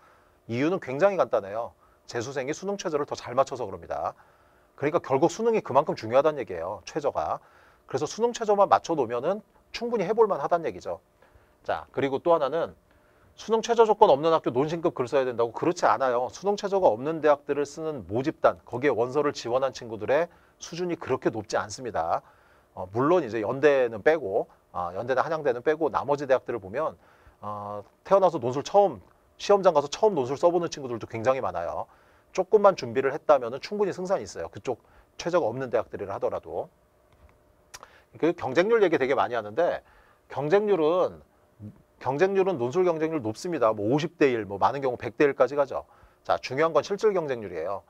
이유는 굉장히 간단해요. 재수생이 수능 최저를 더 잘 맞춰서 그럽니다. 그러니까 결국 수능이 그만큼 중요하다는 얘기예요. 최저가. 그래서 수능 최저만 맞춰놓으면 충분히 해볼 만하다는 얘기죠. 자 그리고 또 하나는 수능 최저 조건 없는 학교 논신급 글 써야 된다고 그렇지 않아요. 수능 최저가 없는 대학들을 쓰는 모집단 거기에 원서를 지원한 친구들의 수준이 그렇게 높지 않습니다. 어, 물론 이제 연대는 빼고 아, 연대나 한양대는 빼고 나머지 대학들을 보면 어, 태어나서 논술 처음 시험장 가서 처음 논술 써보는 친구들도 굉장히 많아요. 조금만 준비를 했다면 충분히 승산이 있어요. 그쪽 최저가 없는 대학들이라 하더라도. 그 경쟁률 얘기 되게 많이 하는데 경쟁률은 경쟁률은 논술 경쟁률 높습니다. 뭐 50대 1, 뭐 많은 경우 100대 1까지 가죠. 자, 중요한 건 실질 경쟁률이에요.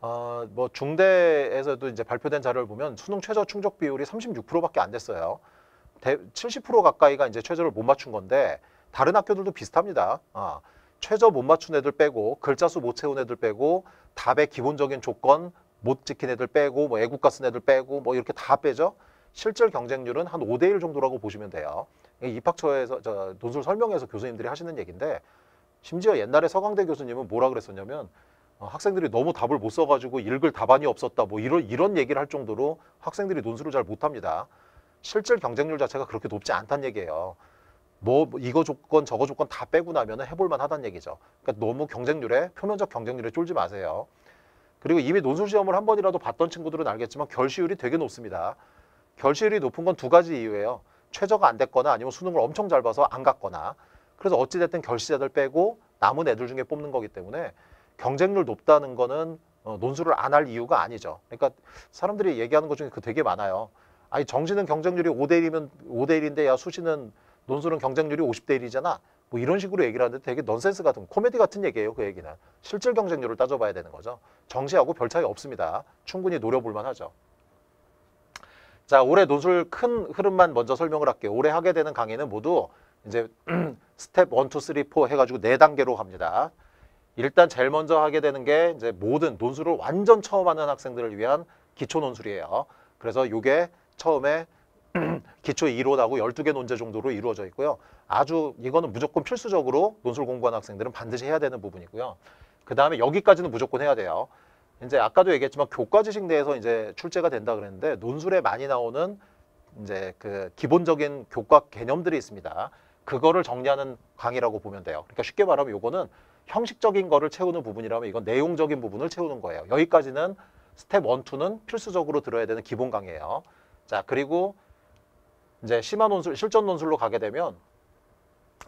어, 뭐 중대에서도 이제 발표된 자료를 보면 수능 최저 충족 비율이 36%밖에 안 됐어요. 70% 가까이가 이제 최저를 못 맞춘 건데 다른 학교들도 비슷합니다. 어, 최저 못 맞춘 애들 빼고 글자 수 못 채운 애들 빼고 답의 기본적인 조건 못 지킨 애들 빼고 뭐 애국가 쓴 애들 빼고 뭐 이렇게 다 빼죠. 실질 경쟁률은 한 5대 1 정도라고 보시면 돼요. 입학처에서 저 논술 설명에서 교수님들이 하시는 얘기인데 심지어 옛날에 서강대 교수님은 뭐라 그랬었냐면 어, 학생들이 너무 답을 못 써가지고 읽을 답안이 없었다 뭐 이런 이런 얘기를 할 정도로 학생들이 논술을 잘 못합니다. 실질 경쟁률 자체가 그렇게 높지 않다는 얘기예요. 뭐, 뭐 이거 조건 저거 조건 다 빼고 나면 해볼만 하다는 얘기죠. 그러니까 너무 경쟁률에 표면적 경쟁률에 쫄지 마세요. 그리고 이미 논술 시험을 한 번이라도 봤던 친구들은 알겠지만 결시율이 되게 높습니다. 결시율이 높은 건 두 가지 이유예요. 최저가 안 됐거나 아니면 수능을 엄청 잘 봐서 안 갔거나 그래서 어찌됐든 결시자들 빼고 남은 애들 중에 뽑는 거기 때문에 경쟁률 높다는 거는 어, 논술을 안 할 이유가 아니죠. 그러니까 사람들이 얘기하는 것 중에 그 되게 많아요. 아니 정시는 경쟁률이 5대 1이면 5대 1인데 야 수시는 논술은 경쟁률이 50대 1이잖아. 뭐 이런 식으로 얘기를 하는데 되게 넌센스 같은 코미디 같은 얘기예요. 그 얘기는 실질 경쟁률을 따져봐야 되는 거죠. 정시하고 별 차이 없습니다. 충분히 노려볼 만하죠. 자 올해 논술 큰 흐름만 먼저 설명을 할게요. 올해 하게 되는 강의는 모두 이제 스텝 1, 2, 3, 4 해가지고 네단계로 갑니다. 일단 제일 먼저 하게 되는 게 이제 모든 논술을 완전 처음 하는 학생들을 위한 기초 논술이에요. 그래서 이게 처음에 기초 2로라고 12개 논제 정도로 이루어져 있고요. 아주 이거는 무조건 필수적으로 논술 공부하는 학생들은 반드시 해야 되는 부분이고요. 그 다음에 여기까지는 무조건 해야 돼요. 이제 아까도 얘기했지만 교과지식 내에서 이제 출제가 된다 그랬는데 논술에 많이 나오는 이제 그 기본적인 교과 개념들이 있습니다. 그거를 정리하는 강의라고 보면 돼요. 그러니까 쉽게 말하면 이거는 형식적인 거를 채우는 부분이라면 이건 내용적인 부분을 채우는 거예요. 여기까지는 스텝 1, 2는 필수적으로 들어야 되는 기본 강의예요. 자, 그리고 이제 심화 논술, 실전 논술로 가게 되면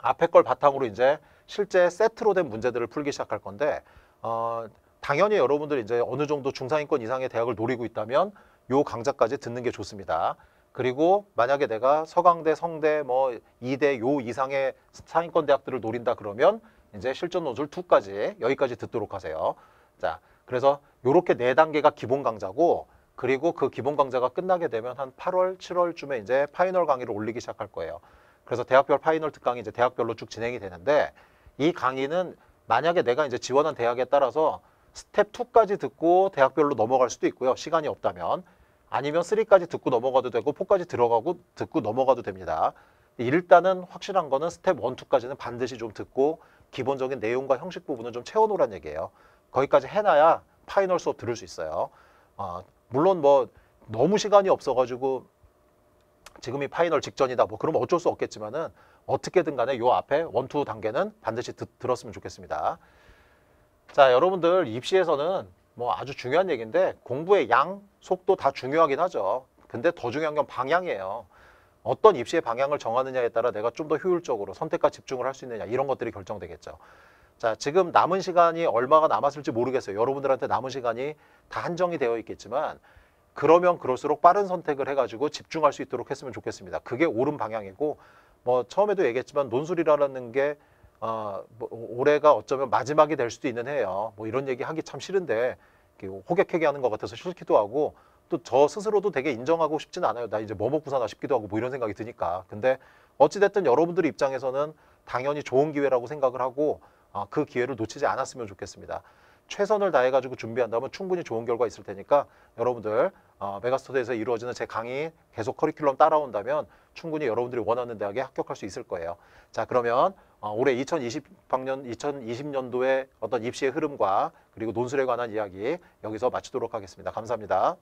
앞에 걸 바탕으로 이제 실제 세트로 된 문제들을 풀기 시작할 건데 어, 당연히 여러분들 이제 어느 정도 중상위권 이상의 대학을 노리고 있다면 요 강좌까지 듣는 게 좋습니다. 그리고 만약에 내가 서강대, 성대, 뭐 이대 요 이상의 상위권 대학들을 노린다 그러면 이제 실전 노즐 2까지 여기까지 듣도록 하세요. 자, 그래서 이렇게 네 단계가 기본 강좌고 그리고 그 기본 강좌가 끝나게 되면 한 8월, 7월쯤에 이제 파이널 강의를 올리기 시작할 거예요. 그래서 대학별 파이널 특강이 이제 대학별로 쭉 진행이 되는데 이 강의는 만약에 내가 이제 지원한 대학에 따라서 스텝 2까지 듣고 대학별로 넘어갈 수도 있고요. 시간이 없다면. 아니면 3까지 듣고 넘어가도 되고 4까지 들어가고 듣고 넘어가도 됩니다. 일단은 확실한 거는 스텝 1, 2까지는 반드시 좀 듣고 기본적인 내용과 형식 부분은 좀 채워놓으란 얘기예요. 거기까지 해놔야 파이널 수업 들을 수 있어요. 어, 물론 뭐 너무 시간이 없어가지고 지금이 파이널 직전이다 뭐그럼 어쩔 수 없겠지만은 어떻게든 간에 요 앞에 원투 단계는 반드시 듣, 들었으면 좋겠습니다. 자 여러분들 입시에서는 뭐 아주 중요한 얘기인데 공부의 양, 속도 다 중요하긴 하죠. 근데 더 중요한 건 방향이에요. 어떤 입시의 방향을 정하느냐에 따라 내가 좀 더 효율적으로 선택과 집중을 할 수 있느냐 이런 것들이 결정되겠죠. 자 지금 남은 시간이 얼마가 남았을지 모르겠어요. 여러분들한테 남은 시간이 다 한정이 되어 있겠지만 그러면 그럴수록 빠른 선택을 해가지고 집중할 수 있도록 했으면 좋겠습니다. 그게 옳은 방향이고 뭐 처음에도 얘기했지만 논술이라는 게 어, 뭐 올해가 어쩌면 마지막이 될 수도 있는 해예요. 뭐 이런 얘기 하기 참 싫은데 호객회계하는 것 같아서 싫기도 하고 또저 스스로도 되게 인정하고 싶진 않아요. 나 이제 뭐 먹고 사나 싶기도 하고 뭐 이런 생각이 드니까. 근데 어찌됐든 여러분들 입장에서는 당연히 좋은 기회라고 생각을 하고 아, 그 기회를 놓치지 않았으면 좋겠습니다. 최선을 다해가지고 준비한다면 충분히 좋은 결과 있을 테니까 여러분들 어, 메가스터드에서 이루어지는 제 강의 계속 커리큘럼 따라온다면 충분히 여러분들이 원하는 대학에 합격할 수 있을 거예요. 자 그러면 어, 올해 2020학년 2020년도의 어떤 입시의 흐름과 그리고 논술에 관한 이야기 여기서 마치도록 하겠습니다. 감사합니다.